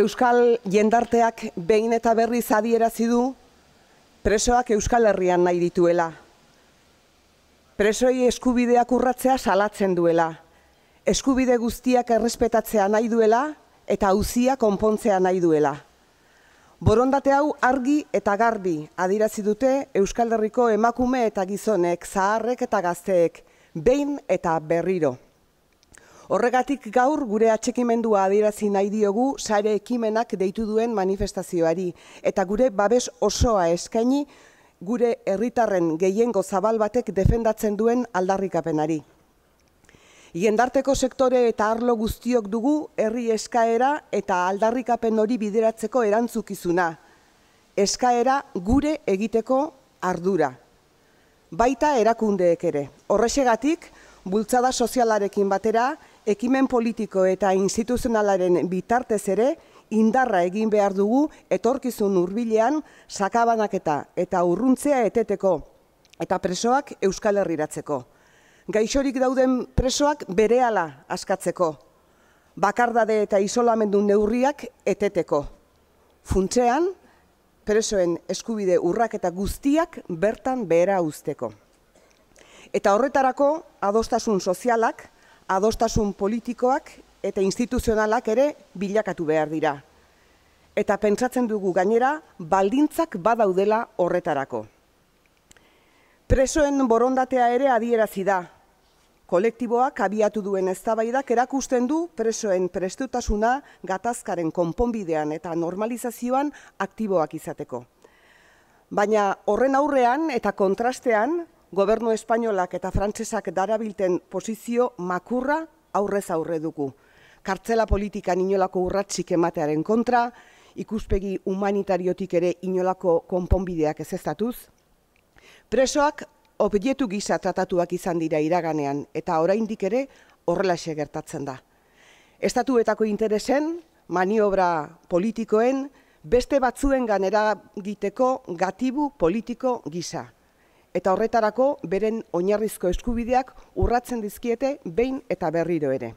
Euskal jendarteak behin eta berri zadierazi du presoak Euskal Herrian nahi dituela. Presoi eskubideak urratzea salatzen duela. Eskubide guztiak errespetatzea nahi duela eta auzia konpontzea nahi duela. Borondate hau argi eta garbi adierazi dute Euskal Herriko emakume eta gizonek, zaharrek eta gazteek, behin eta berriro. Horregatik gaur gure atxekimendua adierazi nahi diogu sare ekimenak deitu duen manifestazioari eta gure babes osoa eskaini gure herritarren gehiengo zabal batek defendatzen duen aldarrikapenari. Hiendarteko sektore eta arlo guztiok dugu herri eskaera eta aldarrikapen hori bideratzeko erantzukizuna. Eskaera gure egiteko ardura. Baita erakundeek ere. Horrexegatik, bultzada sozialarekin batera, ekimen politiko eta instituzionalaren bitartez ere indarra egin behar dugu etorkizun hurbilean sakabanaketa eta urruntzea eteteko eta presoak Euskal Herriratzeko. Gaixorik dauden presoak berehala askatzeko. Bakardade eta isolamendu neurriak eteteko. Funtzean presoen eskubide urrak eta guztiak bertan behera uzteko. Eta horretarako adostasun sozialak, adostasun politikoak eta instituzionalak ere bilakatu behar dira. Eta pentsatzen dugu gainera, baldintzak badaudela horretarako. Presoen borondatea ere adierazi da. Kolektiboak abiatu duen eztabaidak erakusten du presoen prestutasuna gatazkaren konponbidean eta normalizazioan aktiboak izateko. Baina horren aurrean eta kontrastean, gobernu espainolak eta frantsesak darabilten pozizio makurra aurrez aurre dugu. Kartzela politika inolako urratsik ematearen kontra, ikuspegi humanitariotik ere inolako konponbideak ez ezestatuz. Presoak objetu gisa tratatuak izan dira iraganean eta oraindik ere horrelaxe gertatzen da. Estatuetako interesen, maniobra politikoen, beste batzuen ganera giteko gatibu politiko gisa eta horretarako beren oinarrizko eskubideak urratzen dizkiete behin eta berriro ere.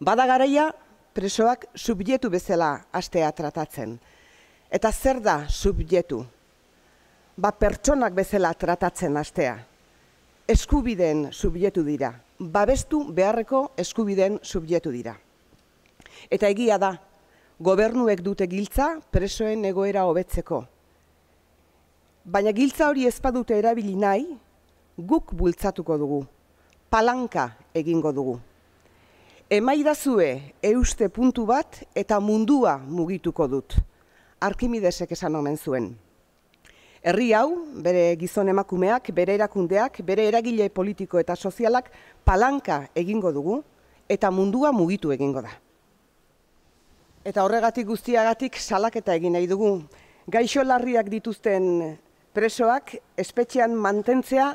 Bada garaia presoak subjetu bezala astea tratatzen. Eta zer da subjetu? Ba pertsonak bezala tratatzen astea. Eskubideen subjetu dira. Babestu beharreko eskubideen subjetu dira. Eta egia da, gobernuek dute giltza presoen egoera hobetzeko baina giltza hori ezpadute erabili nahi, guk bultzatuko dugu, palanka egingo dugu. Emaidazue euste puntu bat eta mundua mugituko dut, arkimidesek esan omen zuen. Herri hau, bere gizon emakumeak, bere erakundeak, bere eragile politiko eta sozialak palanka egingo dugu eta mundua mugitu egingo da. Eta horregatik guztiagatik salaketa egin nahi dugu. Gaixo larriak dituzten presoak espetxean mantentzea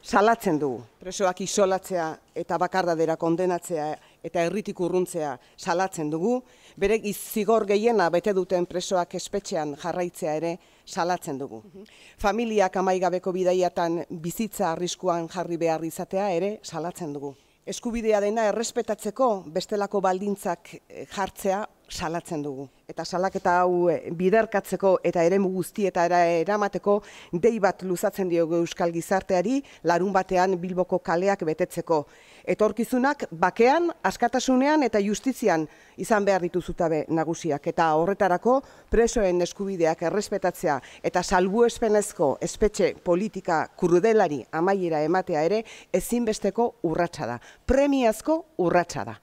salatzen dugu. Presoak isolatzea eta bakardadera kondenatzea eta herritik urruntzea salatzen dugu, bere zigor gehiena bete duten presoak espetxean jarraitzea ere salatzen dugu. Mhm. Familiak amaigabeko bidaiatan bizitza arriskuan jarri behar izatea ere salatzen dugu. Eskubidea dena errespetatzeko bestelako baldintzak eh, jartzea salatzen dugu. Eta salaketa hau eh, biderkatzeko eta eremu guztietara eramateko dei bat luzatzen diogu euskal gizarteari larun batean Bilboko kaleak betetzeko. Etorkizunak bakean, askatasunean eta justizian izan behar dituzutabe nagusiak eta horretarako presoen eskubideak errespetatzea eta salbuespenezko espetxe politika kurudelari amaiera ematea ere ezinbesteko urratsa da. Premiazko urratsa da.